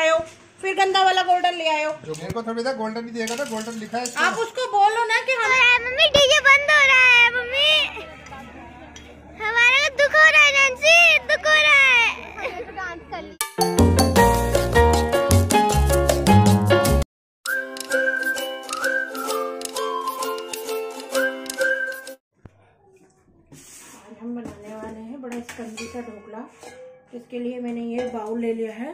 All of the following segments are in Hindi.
आयो फिर गंदा वाला गोल्डन ले आयो जो मेरे को थोड़ी गोल्डन ही देगा था तो गोल्डन लिखा है आप उसको बोलो ना कि हम मम्मी डीजे बंद हो रहा है मम्मी हमारा दुख हो रहा है दुख हो रहा है हम बनाने वाले हैं बड़ा स्पंजी सा ढोकला इसके लिए मैंने ये बाउल ले लिया है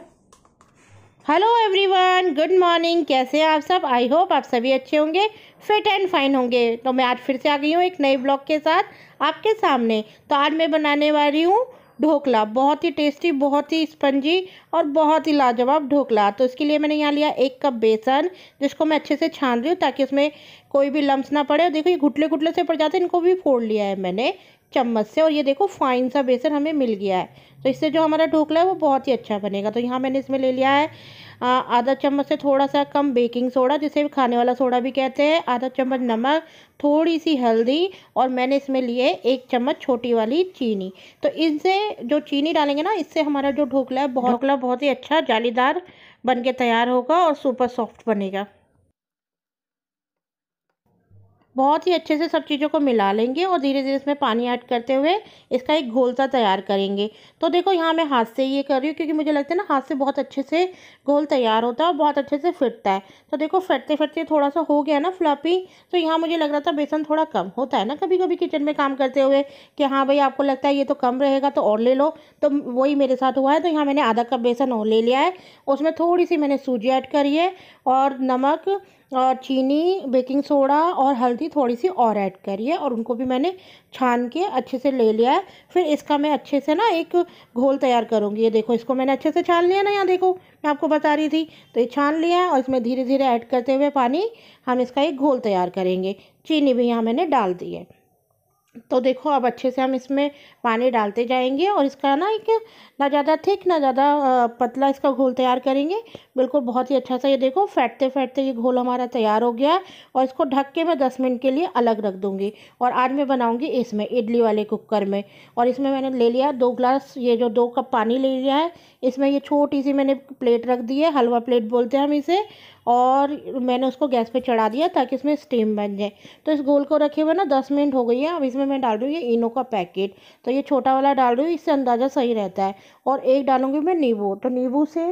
हेलो एवरीवन गुड मॉर्निंग कैसे हैं आप सब आई होप आप सभी अच्छे होंगे फिट एंड फाइन होंगे तो मैं आज फिर से आ गई हूँ एक नए ब्लॉग के साथ आपके सामने तो आज मैं बनाने वाली हूँ ढोकला बहुत ही टेस्टी बहुत ही स्पंजी और बहुत ही लाजवाब ढोकला तो इसके लिए मैंने यहाँ लिया एक कप बेसन जिसको मैं अच्छे से छान रही हूँ ताकि उसमें कोई भी लम्स ना पड़े और देखो ये घुटले घुटले से पड़ जाते हैं इनको भी फोड़ लिया है मैंने चम्मच से और ये देखो फाइन सा बेसन हमें मिल गया है तो इससे जो हमारा ढोकला है वो बहुत ही अच्छा बनेगा तो यहाँ मैंने इसमें ले लिया है आधा चम्मच से थोड़ा सा कम बेकिंग सोडा जिसे खाने वाला सोडा भी कहते हैं आधा चम्मच नमक थोड़ी सी हल्दी और मैंने इसमें लिए एक चम्मच छोटी वाली चीनी तो इनसे जो चीनी डालेंगे ना इससे हमारा जो ढोकला है बहुत ढोकला बहुत ही अच्छा जालीदार बन के तैयार होगा और सुपर सॉफ्ट बनेगा बहुत ही अच्छे से सब चीज़ों को मिला लेंगे और धीरे धीरे इसमें पानी ऐड करते हुए इसका एक घोल सा तैयार करेंगे तो देखो यहाँ मैं हाथ से ये कर रही हूँ क्योंकि मुझे लगता है ना हाथ से बहुत अच्छे से घोल तैयार होता है और बहुत अच्छे से फिटता है तो देखो फटते फटते थोड़ा सा हो गया ना फ्लॉपी तो यहाँ मुझे लग रहा था बेसन थोड़ा कम होता है ना कभी कभी किचन में काम करते हुए कि हाँ भाई आपको लगता है ये तो कम रहेगा तो और ले लो तो वही मेरे साथ हुआ है तो यहाँ मैंने आधा कप बेसन और ले लिया है उसमें थोड़ी सी मैंने सूजी ऐड करी है और नमक और चीनी बेकिंग सोडा और हल्दी थोड़ी सी और ऐड करी है और उनको भी मैंने छान के अच्छे से ले लिया है फिर इसका मैं अच्छे से ना एक घोल तैयार करूँगी ये देखो इसको मैंने अच्छे से छान लिया ना यहाँ देखो मैं आपको बता रही थी तो ये छान लिया है और इसमें धीरे धीरे ऐड करते हुए पानी हम इसका एक घोल तैयार करेंगे चीनी भी यहाँ मैंने डाल दी है तो देखो अब अच्छे से हम इसमें पानी डालते जाएंगे और इसका ना एक ना ज़्यादा थिक ना ज़्यादा पतला इसका घोल तैयार करेंगे बिल्कुल बहुत ही अच्छा सा ये देखो फैटते फैटते ये घोल हमारा तैयार हो गया है और इसको ढक के मैं दस मिनट के लिए अलग रख दूँगी और आज मैं बनाऊँगी इसमें इडली वाले कुकर में और इसमें मैंने ले लिया दो ग्लास ये जो दो कप पानी ले लिया है इसमें ये छोटी सी मैंने प्लेट रख दी है हलवा प्लेट बोलते हैं हम इसे और मैंने उसको गैस पे चढ़ा दिया ताकि इसमें स्टीम बन जाए तो इस गोल को रखे हुए ना दस मिनट हो गई है अब इसमें मैं डाल रही हूँ ये इनो का पैकेट तो ये छोटा वाला डाल रही हूँ इससे अंदाज़ा सही रहता है और एक डालूँगी मैं नींबू तो नींबू से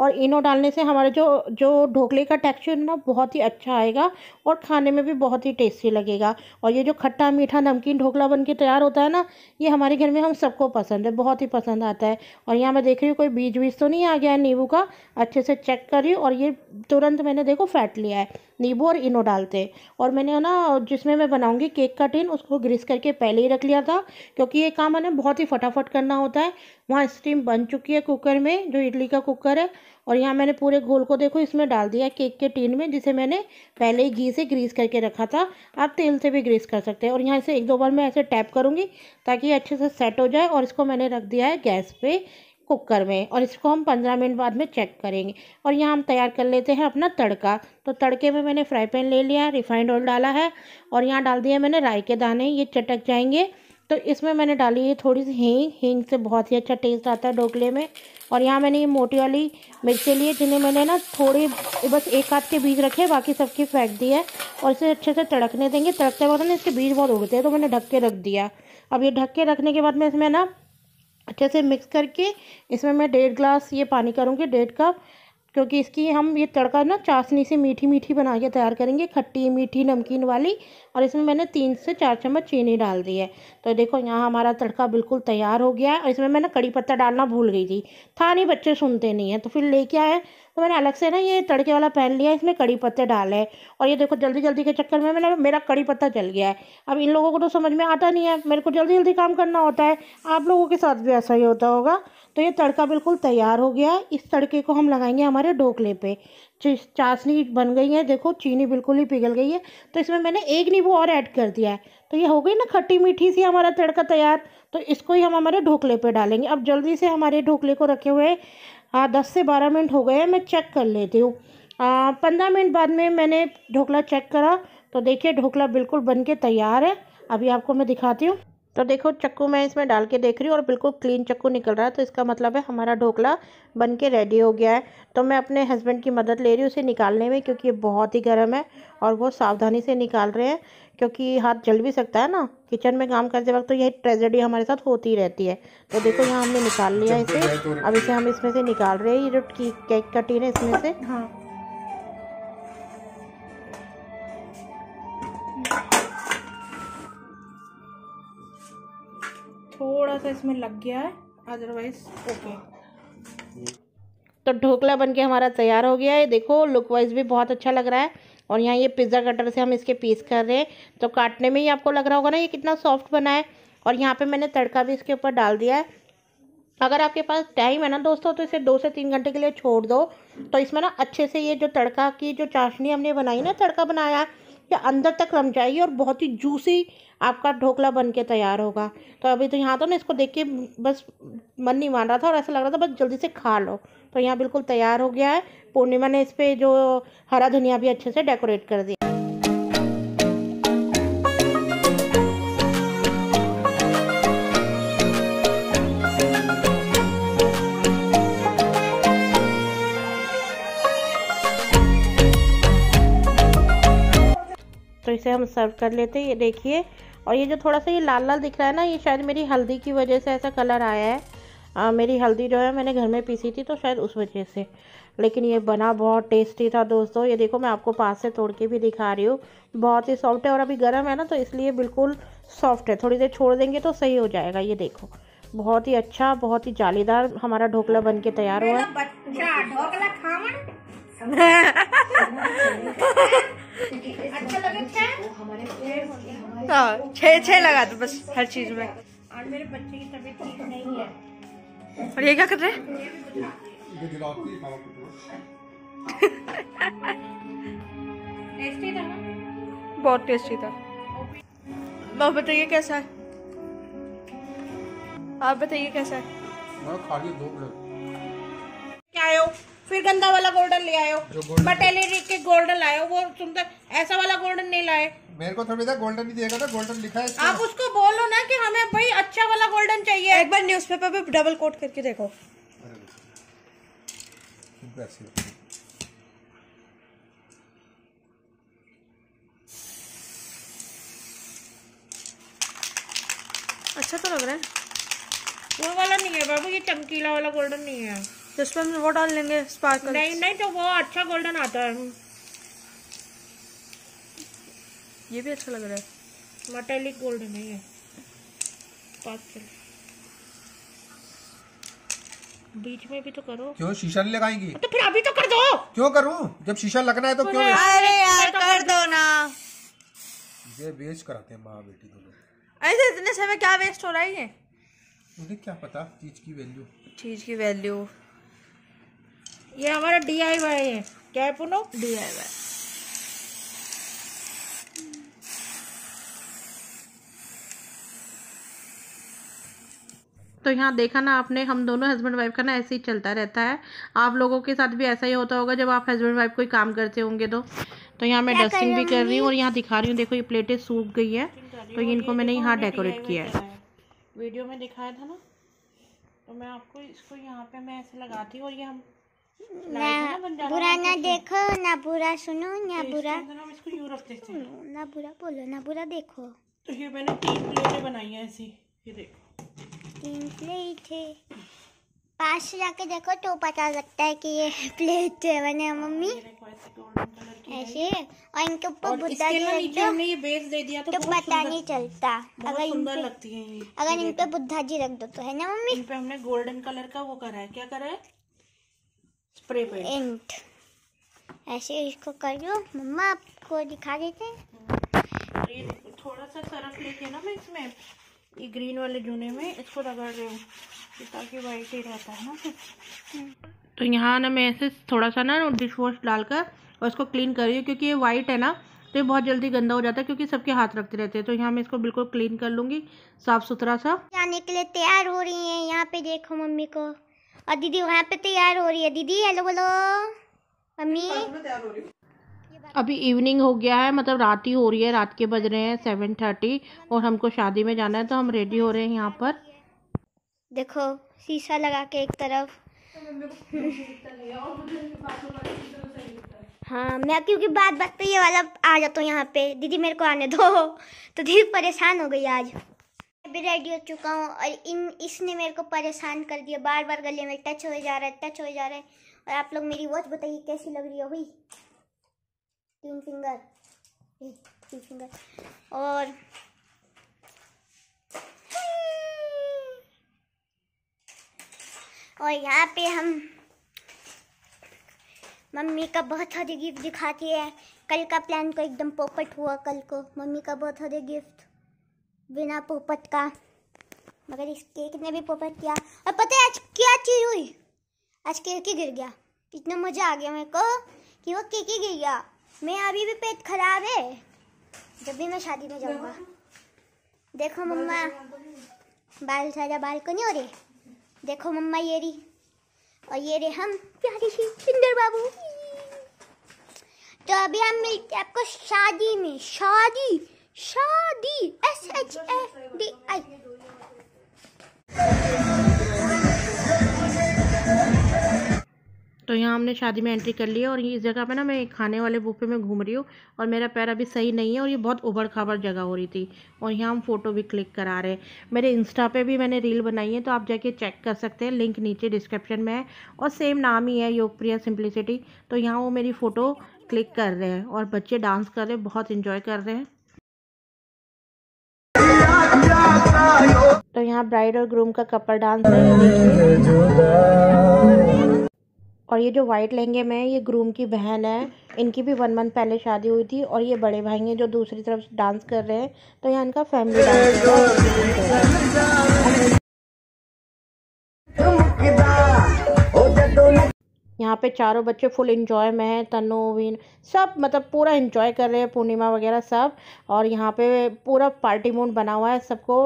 और इनो डालने से हमारे जो जो ढोकले का टेक्सचर ना बहुत ही अच्छा आएगा और खाने में भी बहुत ही टेस्टी लगेगा और ये जो खट्टा मीठा नमकीन ढोकला बन के तैयार होता है ना ये हमारे घर में हम सबको पसंद है बहुत ही पसंद आता है और यहाँ मैं देख रही हूँ कोई बीज बीज तो नहीं आ गया है नींबू का अच्छे से चेक कर रही हूँ और ये तुरंत मैंने देखो फैट लिया है नींबू और इनो डालते हैं और मैंने ना जिसमें मैं बनाऊँगी केक का टिन उसको ग्रीस करके पहले ही रख लिया था क्योंकि ये काम मैंने बहुत ही फटाफट करना होता है वहाँ स्टीम बन चुकी है कुकर में जो इडली का कुकर है और यहाँ मैंने पूरे घोल को देखो इसमें डाल दिया केक के टीन में जिसे मैंने पहले ही घी से ग्रीस करके रखा था आप तेल से भी ग्रीस कर सकते हैं और यहाँ इसे एक दो बार मैं ऐसे टैप करूँगी ताकि अच्छे से सेट हो जाए और इसको मैंने रख दिया है गैस पे कुकर में और इसको हम पंद्रह मिनट बाद में चेक करेंगे और यहाँ हम तैयार कर लेते हैं अपना तड़का तो तड़के में मैंने फ्राई पैन ले लिया रिफाइंड ऑयल डाला है और यहाँ डाल दिया मैंने राई के दाने ये चटक जाएंगे तो इसमें मैंने डाली है थोड़ी सी हींग हींग से बहुत ही अच्छा टेस्ट आता है ढोकले में और यहाँ मैंने ये मोटी वाली मिर्चें ली है जिन्हें मैंने ना थोड़े बस एक हाथ के बीज रखे बाकी सबके फेंक दिए है और इसे अच्छे से तड़कने देंगे तड़कते वक्त ना इसके बीज बहुत उड़ते हैं तो मैंने ढक के रख दिया अब ये ढक के रखने के बाद मैं इसमें ना अच्छे से मिक्स करके इसमें मैं डेढ़ ग्लास ये पानी करूँगी डेढ़ कप क्योंकि इसकी हम ये तड़का ना चाशनी से मीठी मीठी बना के तैयार करेंगे खट्टी मीठी नमकीन वाली और इसमें मैंने तीन से चार चम्मच चीनी डाल दी है तो देखो यहाँ हमारा तड़का बिल्कुल तैयार हो गया है और इसमें मैंने कड़ी पत्ता डालना भूल गई थी था नहीं बच्चे सुनते नहीं हैं तो फिर लेके आए तो मैंने अलग से ना ये तड़के वाला पैन लिया इसमें कड़ी पत्ते डाले और ये देखो जल्दी जल्दी के चक्कर में मैंने मेरा कड़ी पत्ता जल गया है अब इन लोगों को तो समझ में आता नहीं है मेरे को जल्दी जल्दी काम करना होता है आप लोगों के साथ भी ऐसा ही होता होगा तो ये तड़का बिल्कुल तैयार हो गया है इस तड़के को हम लगाएंगे हमारे ढोकले पे चाशनी बन गई है देखो चीनी बिल्कुल ही पिघल गई है तो इसमें मैंने एक नींबू और ऐड कर दिया है तो ये हो गई ना खट्टी मीठी सी हमारा तड़का तैयार तो इसको ही हम हमारे ढोकले पे डालेंगे अब जल्दी से हमारे ढोकले को रखे हुए हाँ दस से बारह मिनट हो गए हैं मैं चेक कर लेती हूँ पंद्रह मिनट बाद में मैंने ढोकला चेक करा तो देखिए ढोकला बिल्कुल बन के तैयार है अभी आपको मैं दिखाती हूँ तो देखो चक्कू मैं इसमें डाल के देख रही हूँ और बिल्कुल क्लीन चक्कू निकल रहा है तो इसका मतलब है हमारा ढोकला बन के रेडी हो गया है तो मैं अपने हस्बैंड की मदद ले रही हूँ उसे निकालने में क्योंकि ये बहुत ही गर्म है और वो सावधानी से निकाल रहे हैं क्योंकि हाथ जल भी सकता है ना किचन में काम करते वक्त तो यही ट्रेजेडी हमारे साथ होती रहती है तो देखो यहाँ हमने निकाल लिया इसे तो अब इसे हम इसमें से निकाल रहे हैं ये जो केक कटी है इसमें से हाँ थोड़ा सा इसमें लग गया है अदरवाइज ओके तो ढोकला बन के हमारा तैयार हो गया है देखो लुक वाइज भी बहुत अच्छा लग रहा है और यहाँ ये पिज़्ज़ा कटर से हम इसके पीस कर रहे हैं तो काटने में ही आपको लग रहा होगा ना ये कितना सॉफ्ट बना है और यहाँ पे मैंने तड़का भी इसके ऊपर डाल दिया है अगर आपके पास टाइम है ना दोस्तों तो इसे दो से तीन घंटे के लिए छोड़ दो तो इसमें ना अच्छे से ये जो तड़का की जो चाशनी हमने बनाई ना तड़का बनाया या अंदर तक रम जाएगी और बहुत ही जूसी आपका ढोकला बन के तैयार होगा तो अभी तो यहाँ तो ना इसको देख के बस मन नहीं मान रहा था और ऐसा लग रहा था बस जल्दी से खा लो तो यहाँ बिल्कुल तैयार हो गया है पूर्णिमा ने इस पर जो हरा धनिया भी अच्छे से डेकोरेट कर दिया इसे हम सर्व कर लेते हैं ये देखिए और ये जो थोड़ा सा ये लाल लाल दिख रहा है ना ये शायद मेरी हल्दी की वजह से ऐसा कलर आया है आ, मेरी हल्दी जो है मैंने घर में पीसी थी तो शायद उस वजह से लेकिन ये बना बहुत टेस्टी था दोस्तों ये देखो मैं आपको पास से तोड़ के भी दिखा रही हूँ बहुत ही सॉफ्ट है और अभी गर्म है ना तो इसलिए बिल्कुल सॉफ्ट है थोड़ी देर छोड़ देंगे तो सही हो जाएगा ये देखो बहुत ही अच्छा बहुत ही जालीदार हमारा ढोकला बन के तैयार हुआ है अच्छा लगे हाँ, छह छह लगा दो बस हर चीज में और मेरे बच्चे की तबीयत ठीक नहीं है और ये क्या कर रहे टेस्टी था ना बहुत टेस्टी था आप बताइए कैसा है आप बताइए कैसा है मैं खा लिया दो प्लेट क्या आयो फिर गंदा वाला गोल्डन ले आयो मटेरियल के गोल्डन लाए वो सुंदर ऐसा वाला गोल्डन नहीं लाए मेरे को थोड़ी देर गोल्डन ही देगा था तो गोल्डन लिखा है आप उसको बोलो ना कि हमें भाई अच्छा वाला गोल्डन चाहिए एक बार न्यूज़पेपर पे डबल कोट करके देखो अच्छा तो लग रहा है वो वाला नहीं है बाबू ये चमकीला वाला गोल्डन नहीं है तो इसमें वो डाल लेंगे स्पार्कल नहीं नहीं तो वो अच्छा गोल्डन आता है ये भी अच्छा लग रहा है मटेलिक गोल्डन है ये बीच में भी तो करो क्यों शीशा नहीं लगाएंगी तो फिर अभी तो कर दो क्यों करूं जब शीशा लगना है तो क्यों अरे यार तो कर दो ना ये वेस्ट कराते हैं माँ बेटी दोनों ऐसे इतने समय क्या वेस्ट हो रहा है ये मुझे क्या पता चीज की वैल्यू चीज की वैल्यू ये हमारा डी आई वाई है क्या है पुनो डी आई वाई तो यहाँ देखा ना आपने हम दोनों हस्बैंड वाइफ का ना ऐसे ही चलता रहता है आप लोगों के साथ भी ऐसा ही होता होगा जब आप हस्बैंड वाइफ कोई काम करते होंगे तो तो यहाँ मैं डस्टिंग भी कर रही हूँ और यहाँ दिखा रही हूँ देखो ये प्लेटें सूख गई है तो ये इनको मैंने यहाँ डेकोरेट किया है वीडियो में दिखाया था ना तो मैं आपको इसको यहाँ पे मैं ऐसे लगाती हूँ और ये हम ना बुरा ना देखो ना बुरा सुनो ना तो बुरा हम्म, ना बुरा बोलो ना बुरा देखो तो ये मैंने तीन प्लेटें बनाई हैं ऐसी ये देखो तीन प्लेट है पास जाके देखो तो पता लगता है कि ये प्लेट है मैंने हाँ, मम्मी ऐसे और इनके ऊपर बुद्धा जी रखते हमने ये बेस दे दिया तो, तो पता नहीं चलता अगर सुंदर लगती है अगर इन पे बुद्धा जी रख दो तो है ना मम्मी इन पे हमने गोल्डन कलर का वो करा है क्या करा है स्प्रे पेंट ऐसे इसको कर लो मम्मा आपको दिखा देते हैं थोड़ा सा सरफ लेके ना मैं इसमें ये ग्रीन वाले जूने में इसको रगड़ रही हूँ ताकि वाइट ही रहता है ना तो यहाँ ना मैं ऐसे थोड़ा सा ना डिश वॉश डालकर और इसको क्लीन कर रही हूँ क्योंकि ये वाइट है ना तो ये बहुत जल्दी गंदा हो जाता है क्योंकि सबके हाथ रखते रहते हैं तो यहाँ मैं इसको बिल्कुल क्लीन कर लूँगी साफ़ सुथरा सा जाने के लिए तैयार हो रही है यहाँ पे देखो मम्मी को और दीदी वहाँ पे तैयार हो रही है दीदी हेलो बोलो मम्मी अभी इवनिंग हो गया है मतलब रात ही हो रही है रात के बज रहे हैं सेवन थर्टी और हमको शादी में जाना है तो हम रेडी हो रहे हैं यहाँ पर देखो शीशा लगा के एक तरफ हाँ मैं क्योंकि बात बात पे ये वाला आ जाता हूँ यहाँ पे दीदी मेरे को आने दो तो दीदी परेशान हो गई आज भी रेडी हो चुका हूँ और इन इसने मेरे को परेशान कर दिया बार बार गले में टच हो जा रहा है टच हो जा रहा है और आप लोग मेरी वॉच बताइए कैसी लग रही है हुई तीन फिंगर तीन फिंगर और और यहाँ पे हम मम्मी का बहुत सारे गिफ्ट दिखाती है कल का प्लान को तो एकदम पोपट हुआ कल को मम्मी का बहुत सारे गिफ्ट बिना पोपट का मगर इस केक ने भी पोपट किया और पता है आज क्या चीज हुई आज केक ही गिर गया इतना मजा आ गया मेरे को कि वो केक ही गिर गया मेरा अभी भी पेट खराब है जब भी मैं शादी में जाऊंगा देखो मम्मा बाल सारा बाल को नहीं हो रहे देखो मम्मा ये रही और ये रे हम प्यारी सी सुंदर बाबू तो अभी हम मिलते आपको शादी में शादी तो यहाँ हमने शादी में एंट्री कर ली है और ये इस जगह पे ना मैं खाने वाले बुफे में घूम रही हूँ और मेरा पैर अभी सही नहीं है और ये बहुत उबड़ खाबड़ जगह हो रही थी और यहाँ हम फ़ोटो भी क्लिक करा रहे हैं मेरे इंस्टा पे भी मैंने रील बनाई है तो आप जाके चेक कर सकते हैं लिंक नीचे डिस्क्रिप्शन में है और सेम नाम ही है योगप्रिया सिंप्लिसिटी तो यहाँ वो मेरी फ़ोटो क्लिक कर रहे हैं और बच्चे डांस कर रहे हैं बहुत इन्जॉय कर रहे हैं तो यहाँ ब्राइड और ग्रूम का कपल डांस है और ये जो वाइट लहंगे में ये ग्रूम की बहन है इनकी भी वन मंथ पहले शादी हुई थी और ये बड़े भाई हैं जो दूसरी तरफ डांस कर रहे हैं तो यहाँ इनका फैमिली डांस यहाँ पे चारों बच्चे फुल इन्जॉय में हैं वीन सब मतलब पूरा इन्जॉय कर रहे हैं पूर्णिमा वगैरह सब और यहाँ पे पूरा पार्टी मूड बना हुआ है सबको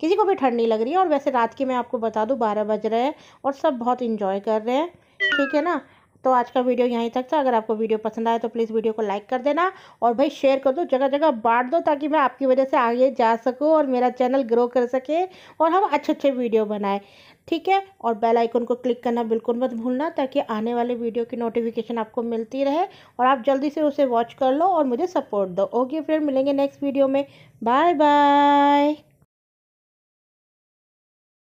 किसी को भी ठंड नहीं लग रही है और वैसे रात की मैं आपको बता दूँ बारह बज रहे हैं और सब बहुत इन्जॉय कर रहे हैं ठीक है ना तो आज का वीडियो यहीं तक था अगर आपको वीडियो पसंद आया तो प्लीज़ वीडियो को लाइक कर देना और भाई शेयर कर दो जगह जगह बांट दो ताकि मैं आपकी वजह से आगे जा सकूँ और मेरा चैनल ग्रो कर सके और हम अच्छे अच्छे वीडियो बनाए ठीक है और बेल आइकन को क्लिक करना बिल्कुल मत भूलना ताकि आने वाले वीडियो की नोटिफिकेशन आपको मिलती रहे और आप जल्दी से उसे वॉच कर लो और मुझे सपोर्ट दो ओके फ्रेंड मिलेंगे नेक्स्ट वीडियो में बाय बाय